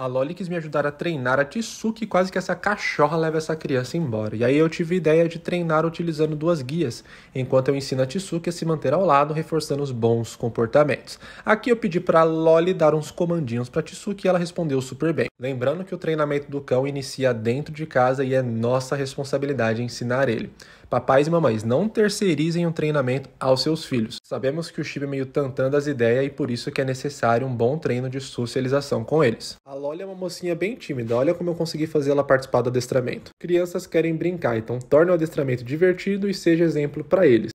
A Loli quis me ajudar a treinar a Tsuki, quase que essa cachorra leva essa criança embora. E aí eu tive a ideia de treinar utilizando duas guias, enquanto eu ensino a Tsuki a se manter ao lado, reforçando os bons comportamentos. Aqui eu pedi para Loli dar uns comandinhos para Tsuki e ela respondeu super bem. Lembrando que o treinamento do cão inicia dentro de casa e é nossa responsabilidade ensinar ele. Papais e mamães, não terceirizem o treinamento aos seus filhos. Sabemos que o Chiba é meio tentando as ideias e por isso que é necessário um bom treino de socialização com eles. Olha uma mocinha bem tímida, olha como eu consegui fazer ela participar do adestramento. Crianças querem brincar, então torne o adestramento divertido e seja exemplo para eles.